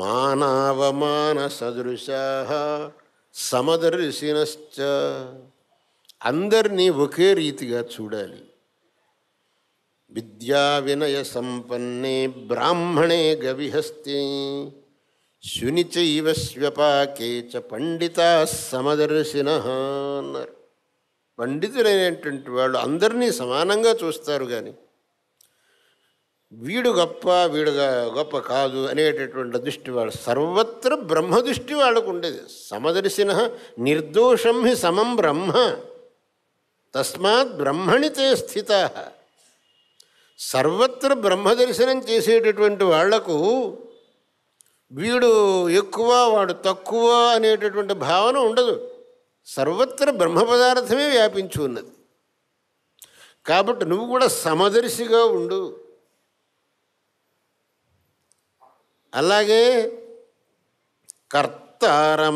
మానవమానసదృశాహ సమదర్శినశ్చ అందరినీ ఒకే రీతిగా చూడాలి విద్యా వినయ సంపన్నే బ్రాహ్మణే గవిహస్తి శునిచైవ స్వపాకే చ పండిత సమదర్శిన అన్నారు పండితులైనటువంటి వాళ్ళు అందరినీ సమానంగా చూస్తారు కానీ వీడు గొప్ప వీడు గొప్ప కాదు అనేటటువంటి దృష్టి వాళ్ళు సర్వత్ర బ్రహ్మదృష్టి వాళ్ళకు ఉండేది సమదర్శిన నిర్దోషం హి సమం బ్రహ్మ తస్మాత్ బ్రహ్మణితే స్థిత సర్వత్ర బ్రహ్మదర్శనం చేసేటటువంటి వాళ్లకు వీడు ఎక్కువ వాడు తక్కువ అనేటటువంటి భావన ఉండదు సర్వత్ర బ్రహ్మ పదార్థమే వ్యాపించి ఉన్నది కాబట్టి నువ్వు కూడా సమదర్శిగా ఉండు అలాగే కర్తారమన్యమవగమ్య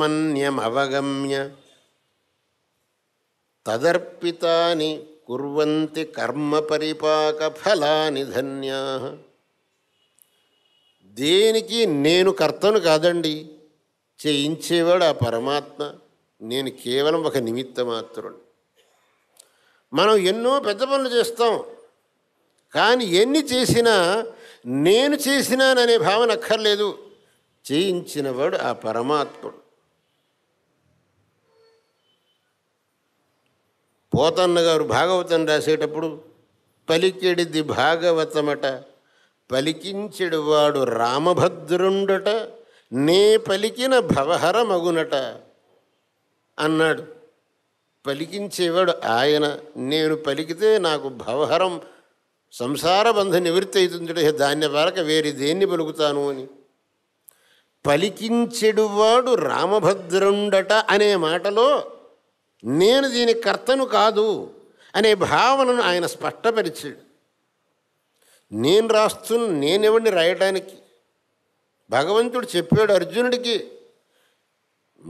తదర్పితాని కుర్వంతి కర్మ పరిపాక ఫలాని ధన్యా దేనికి నేను కర్తను కాదండి చేయించేవాడు ఆ పరమాత్మ నేను కేవలం ఒక నిమిత్త మాత్రుడు మనం ఎన్నో పెద్ద పనులు చేస్తాం కానీ ఎన్ని చేసినా నేను చేసినాననే భావన అక్కర్లేదు చేయించినవాడు ఆ పరమాత్ముడు పోతన్న గారు భాగవతం రాసేటప్పుడు పలికెడిది భాగవతమట వాడు రామభద్రుండట నే పలికిన భవహర మగునట అన్నాడు పలికించేవాడు ఆయన నేను పలికితే నాకు భవహరం సంసార బంధ నివృత్తి అవుతుంది దాన్య వరక వేరే దేన్ని పలుకుతాను అని పలికించెడువాడు రామభద్రుండట అనే మాటలో నేను దీని కర్తను కాదు అనే భావనను ఆయన స్పష్టపరిచాడు నేను రాస్తున్న నేనెవడిని రాయటానికి భగవంతుడు చెప్పాడు అర్జునుడికి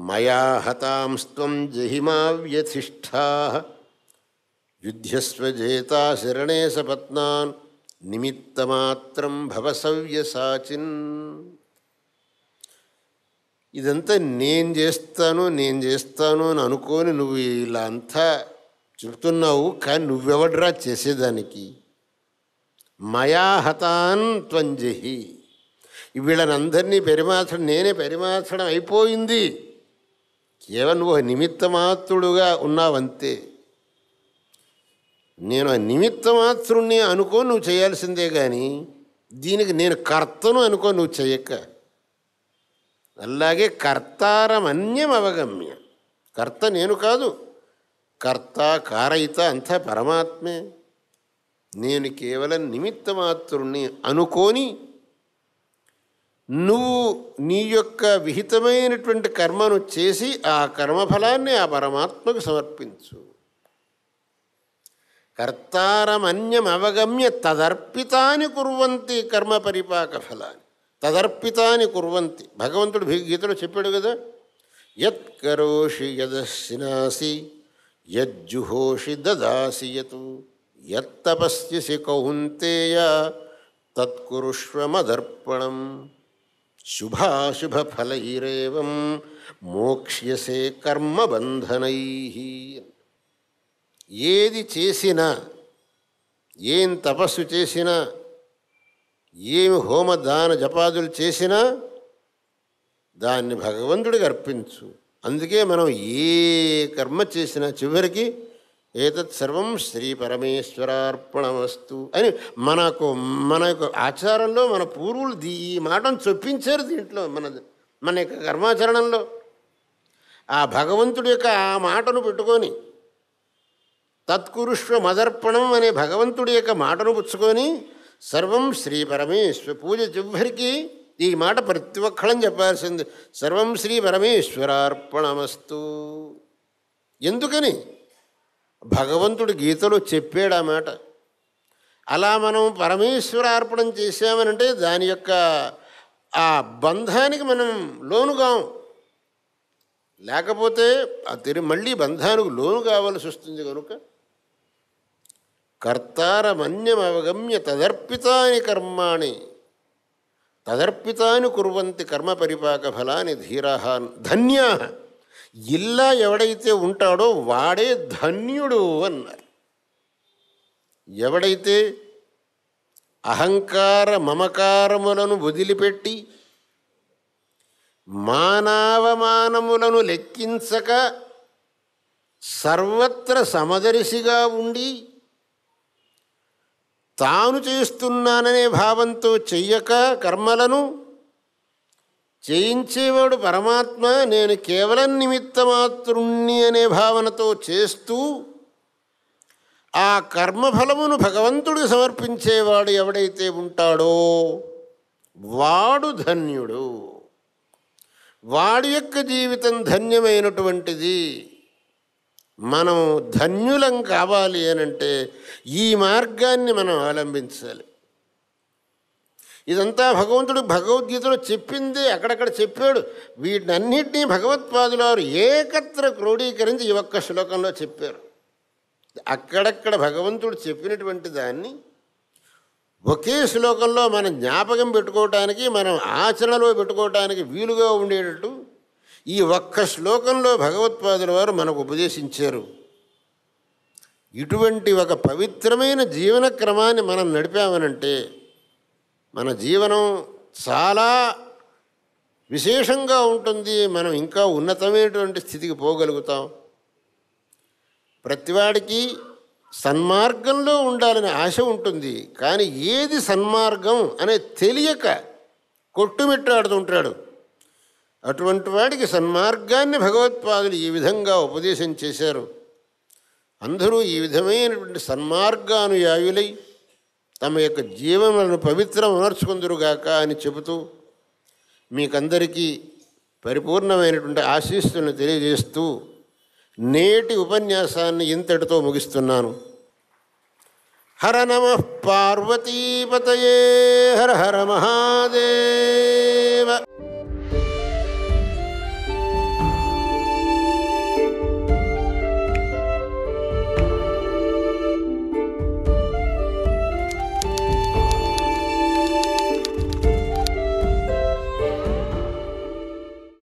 మయా హతాంస్వం జహిమా వ్యథిష్టా యుధ్యస్వజేతా శరణే సపత్నాన్ నిమిత్తమాత్రం భవసవ్యసాచిన్ ఇదంతా నేను చేస్తాను నేను చేస్తాను అని అనుకోని నువ్వు ఇలా అంతా చెబుతున్నావు కానీ నువ్వెవడ్రా చేసేదానికి మయా హతాన్ త్వంజహి వీళ్ళనందరినీ పెరిమార్చడం నేనే పెరిమార్చడం అయిపోయింది కేవలం నువ్వు నిమిత్తమాత్రుడుగా ఉన్నావంతే నేను ఆ నిమిత్త మాత్రుణ్ణి అనుకో నువ్వు చేయాల్సిందే కానీ దీనికి నేను కర్తను అనుకో నువ్వు చేయక్క అలాగే కర్తారమన్యం అవగమ్య కర్త నేను కాదు కర్త కారయిత అంతా పరమాత్మే నేను కేవలం నిమిత్త మాత్రుణ్ణి అనుకోని నువ్వు నీ యొక్క విహితమైనటువంటి కర్మను చేసి ఆ కర్మఫలాన్ని ఆ పరమాత్మకు సమర్పించు కర్తారమన్యమవగమ్య తదర్పితాని కుర్వంతి కర్మ పరిపాక ఫలాన్ని తదర్పితాని కుర్వంతి భగవంతుడు గీతలో చెప్పాడు కదా యత్ కరోషి యదశినాసి యజ్జుహోషి దదాసి యతు యత్తపస్యసి కౌంతేయ తత్కురుష్వమదర్పణం శుభాశుభఫలైరేవం మోక్ష్యసే కర్మబంధనై ఏది చేసినా ఏం తపస్సు చేసినా ఏమి హోమదాన జపాదులు చేసినా దాన్ని భగవంతుడికి అర్పించు అందుకే మనం ఏ కర్మ చేసినా చివరికి ఏతత్ సర్వం శ్రీ వస్తు అని మనకు మన యొక్క ఆచారంలో మన పూర్వులు దీ ఈ మాటను చొప్పించారు దీంట్లో మన మన యొక్క కర్మాచరణంలో ఆ భగవంతుడి యొక్క ఆ మాటను పెట్టుకొని తత్కురుష్వ మదర్పణం అనే భగవంతుడి యొక్క మాటను పుచ్చుకొని సర్వం శ్రీ పరమేశ్వర పూజ చివరికి ఈ మాట ప్రతి ఒక్కళ్ళని చెప్పాల్సింది సర్వం శ్రీ పరమేశ్వరార్పణమస్తు ఎందుకని భగవంతుడు గీతలో చెప్పాడు ఆ మాట అలా మనం పరమేశ్వరార్పణం చేసామనంటే దాని యొక్క ఆ బంధానికి మనం లోనుగాం లేకపోతే తిరిగి మళ్ళీ బంధానికి లోను కావాల్సి వస్తుంది కనుక కర్తారమన్యమవగమ్య తదర్పితాని కర్మాణి తదర్పితాని కుర్వంతి కర్మ పరిపాక ఫలాని ధీరా ధన్యా ఇల్లా ఎవడైతే ఉంటాడో వాడే ధన్యుడు అన్నారు ఎవడైతే అహంకార మమకారములను వదిలిపెట్టి మానావమానములను లెక్కించక సర్వత్ర సమదర్శిగా ఉండి తాను చేస్తున్నాననే భావంతో చెయ్యక కర్మలను చేయించేవాడు పరమాత్మ నేను కేవలం నిమిత్తమాతృణ్ణి అనే భావనతో చేస్తూ ఆ కర్మఫలమును భగవంతుడు సమర్పించేవాడు ఎవడైతే ఉంటాడో వాడు ధన్యుడు వాడి యొక్క జీవితం ధన్యమైనటువంటిది మనం ధన్యులం కావాలి అనంటే ఈ మార్గాన్ని మనం అవలంబించాలి ఇదంతా భగవంతుడు భగవద్గీతలో చెప్పింది అక్కడక్కడ చెప్పాడు వీటన్నిటినీ భగవత్పాదుల వారు ఏకత్ర క్రోడీకరించి ఈ ఒక్క శ్లోకంలో చెప్పారు అక్కడక్కడ భగవంతుడు చెప్పినటువంటి దాన్ని ఒకే శ్లోకంలో మనం జ్ఞాపకం పెట్టుకోవటానికి మనం ఆచరణలో పెట్టుకోవటానికి వీలుగా ఉండేటట్టు ఈ ఒక్క శ్లోకంలో భగవత్పాదుల వారు మనకు ఉపదేశించారు ఇటువంటి ఒక పవిత్రమైన జీవన క్రమాన్ని మనం నడిపామనంటే మన జీవనం చాలా విశేషంగా ఉంటుంది మనం ఇంకా ఉన్నతమైనటువంటి స్థితికి పోగలుగుతాం ప్రతివాడికి సన్మార్గంలో ఉండాలనే ఆశ ఉంటుంది కానీ ఏది సన్మార్గం అనే తెలియక కొట్టుమిట్టాడుతుంటాడు అటువంటి వాడికి సన్మార్గాన్ని భగవత్పాదులు ఈ విధంగా ఉపదేశం చేశారు అందరూ ఈ విధమైనటువంటి సన్మార్గానుయాయులై తమ యొక్క జీవములను పవిత్రం అమర్చుకుందరుగాక అని చెబుతూ మీకందరికీ పరిపూర్ణమైనటువంటి ఆశీస్సులను తెలియజేస్తూ నేటి ఉపన్యాసాన్ని ఇంతటితో ముగిస్తున్నాను హర నమ పార్వతీపతయే హర హర మహాదేవ